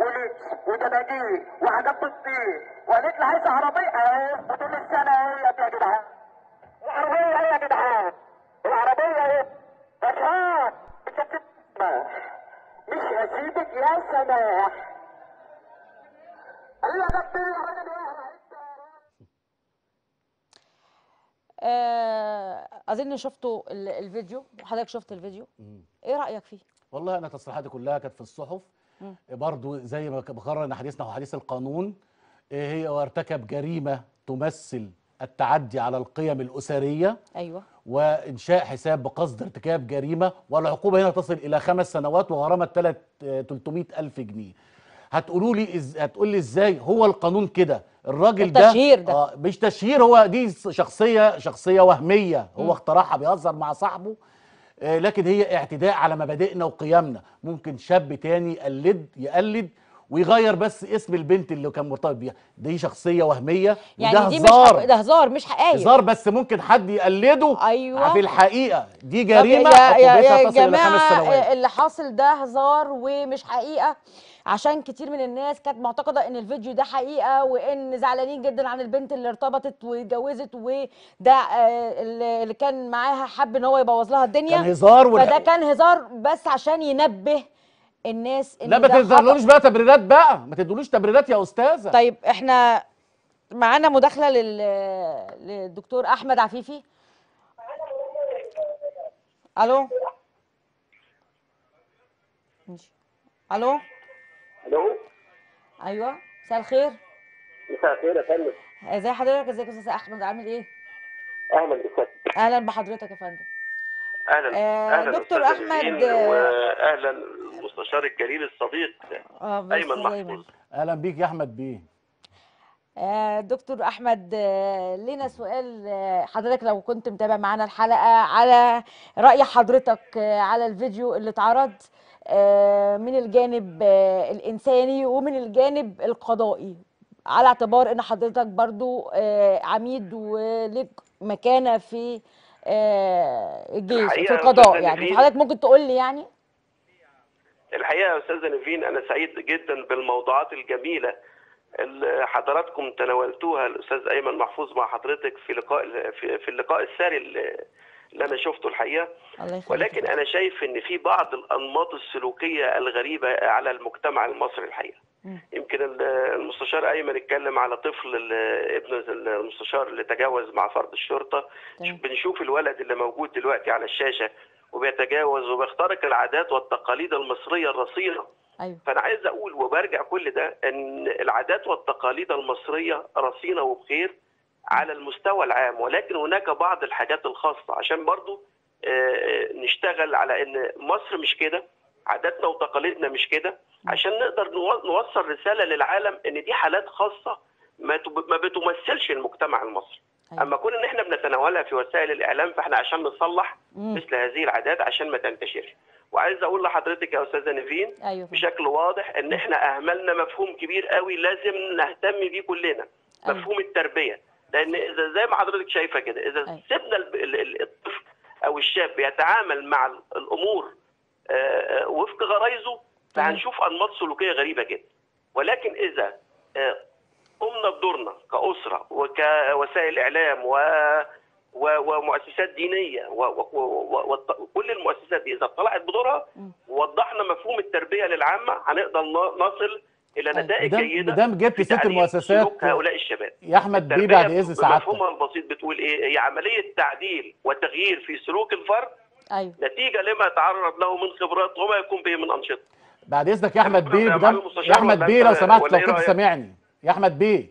ولبس ودباديل وحاجات بتطير وقالت لي عايزه عربيه اهي بطول السنه اهي يا جدعان العربيه اهي يا جدعان العربيه اهي فرحان مش هسيبك يا سماح هي غطي يا ااا آه، اظن شفتوا الفيديو وحضرتك شفت الفيديو ايه رايك فيه والله انا تصريحاتي كلها كانت في الصحف برضو زي ما بقرر حديثنا هو حديث القانون إيه هي وارتكب جريمه تمثل التعدي على القيم الاسريه ايوه وانشاء حساب بقصد ارتكاب جريمه والعقوبه هنا تصل الى خمس سنوات وغرامه 300 آه، الف جنيه هتقولوا لي إز... هتقول لي ازاي هو القانون كده الراجل ده ده آه مش تشهير هو دي شخصيه شخصيه وهميه هو م. اخترعها بيهزر مع صاحبه آه، لكن هي اعتداء على مبادئنا وقيمنا ممكن شاب تاني يقلد يقلد ويغير بس اسم البنت اللي كان مرتبط بيها دي شخصيه وهميه يعني ده دي هزار مش ده هزار مش حقيقي هزار بس ممكن حد يقلده أيوة. في الحقيقه دي جريمه يا, يا, يا جماعه اللي حاصل ده هزار ومش حقيقه عشان كتير من الناس كانت معتقده ان الفيديو ده حقيقه وان زعلانين جدا عن البنت اللي ارتبطت واتجوزت وده آه، اللي كان معاها حب ان هو يبوظ لها الدنيا كان هزار والح... فده كان هزار بس عشان ينبه الناس ان لا ما تدلولوش بقى تبريرات بقى ما تدولوش تبريرات يا استاذه طيب احنا معانا مداخله لل... للدكتور احمد عفيفي الو ماشي الو الو ايوه مساء الخير مساء الخير يا فندم ازي حضرتك ازيك يا استاذ احمد عامل ايه اهلا بك اهلا بحضرتك يا فندم اهلا آه، اهلا دكتور احمد واهلا المستشار الجليل الصديق آه، ايمن محفوظ اهلا بيك يا احمد بيه آه، دكتور احمد لينا سؤال حضرتك لو كنت متابع معانا الحلقه على راي حضرتك على الفيديو اللي اتعرض آه، من الجانب آه، الانساني ومن الجانب القضائي على اعتبار ان حضرتك برضو آه، عميد ولك مكانه في الجيش في القضاء يعني حضرتك ممكن تقول لي يعني الحقيقه يا استاذه نيفين انا سعيد جدا بالموضوعات الجميله اللي حضراتكم تناولتوها الاستاذ ايمن محفوظ مع حضرتك في لقاء في اللقاء الساري اللي اللي انا شفته الحقيقه ولكن انا شايف ان في بعض الانماط السلوكيه الغريبه على المجتمع المصري الحقيقه يمكن المستشار ايمن اتكلم على طفل ابن المستشار اللي تجاوز مع فرد الشرطه بنشوف الولد اللي موجود دلوقتي على الشاشه وبيتجاوز وبيخترق العادات والتقاليد المصريه الرصينه أيوة. فانا عايز اقول وبرجع كل ده ان العادات والتقاليد المصريه رصينه وبخير على المستوى العام ولكن هناك بعض الحاجات الخاصة عشان برضو آه، آه، نشتغل على ان مصر مش كده عاداتنا وتقاليدنا مش كده عشان نقدر نوصل رسالة للعالم ان دي حالات خاصة ما بتمثلش المجتمع المصري أيوة. اما كون ان احنا بنتناولها في وسائل الاعلام فاحنا عشان نصلح مثل هذه العادات عشان ما تنتشرش وعايز اقول لحضرتك يا استاذه نيفين أيوة. بشكل واضح ان احنا اهملنا مفهوم كبير قوي لازم نهتم بيه كلنا أيوة. مفهوم التربيه لان اذا زي ما حضرتك شايفه كده اذا أيوة. سيبنا الطفل او الشاب يتعامل مع الامور وفق غرايزه فهنشوف انماط سلوكيه غريبه جدا ولكن اذا قمنا بدورنا كاسره وكوسائل اعلام و ومؤسسات دينيه وكل المؤسسات دي اذا طلعت بدورها ووضحنا مفهوم التربيه للعامه هنقدر نصل الى آه، نتائج مدام جيده مدام جبت ست المؤسسات هؤلاء الشباب يا احمد بيه بعد اذن سعادتك مفهومها البسيط بتقول ايه؟ هي عمليه تعديل وتغيير في سلوك الفرد أيوه. نتيجه لما يتعرض له من خبرات وما يكون به من انشطه بعد اذنك يا احمد بيه مدام يا احمد بيه لو سمحت لو كنت سامعني يا احمد بيه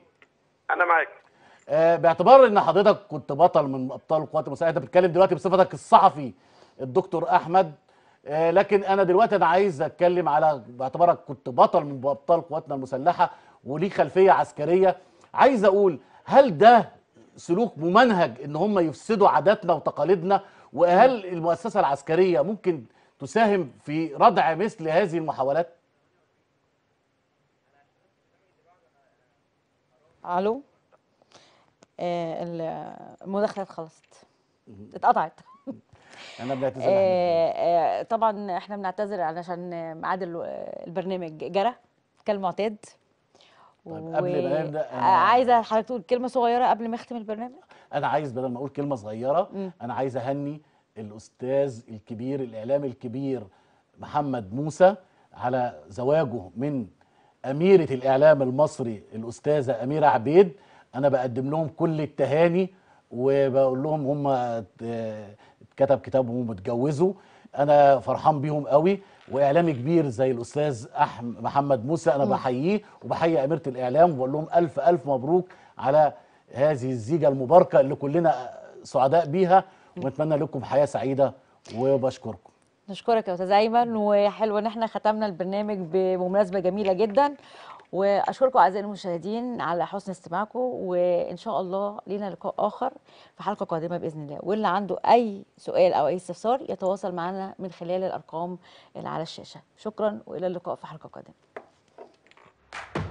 انا معاك آه باعتبار ان حضرتك كنت بطل من ابطال القوات المسلحه انت بتتكلم دلوقتي بصفتك الصحفي الدكتور احمد آه، لكن انا دلوقتي انا عايز اتكلم على باعتبارك كنت بطل من ابطال قواتنا المسلحه وليه خلفيه عسكريه عايز اقول هل ده سلوك ممنهج ان هم يفسدوا عاداتنا وتقاليدنا وهل المؤسسه العسكريه ممكن تساهم في ردع مثل هذه المحاولات الو آه، المداخله خلصت اتقطعت انا بنعتذر آه،, آه طبعا احنا بنعتذر علشان ميعاد البرنامج جرى كالمعتاد طيب قبل ما نبدا آه، عايزه حضرتك تقول كلمه صغيره قبل ما اختم البرنامج انا عايز بدل ما اقول كلمه صغيره م. انا عايز اهني الاستاذ الكبير الاعلامي الكبير محمد موسى على زواجه من اميره الاعلام المصري الاستاذه اميره عبيد انا بقدم لهم كل التهاني وبقول لهم هم كتب كتابه ومتجوزه انا فرحان بيهم قوي واعلامي كبير زي الاستاذ احمد محمد موسى انا بحييه وبحيي اميره الاعلام وبقول لهم الف الف مبروك على هذه الزيجه المباركه اللي كلنا سعداء بيها ونتمنى لكم حياه سعيده وبشكركم نشكرك يا استاذ ايمن وحلو ان احنا ختمنا البرنامج بمناسبه جميله جدا واشكركم اعزائي المشاهدين على حسن استماعكم وان شاء الله لينا لقاء اخر في حلقه قادمه باذن الله واللي عنده اي سؤال او اي استفسار يتواصل معنا من خلال الارقام اللي على الشاشه شكرا والى اللقاء في حلقه قادمه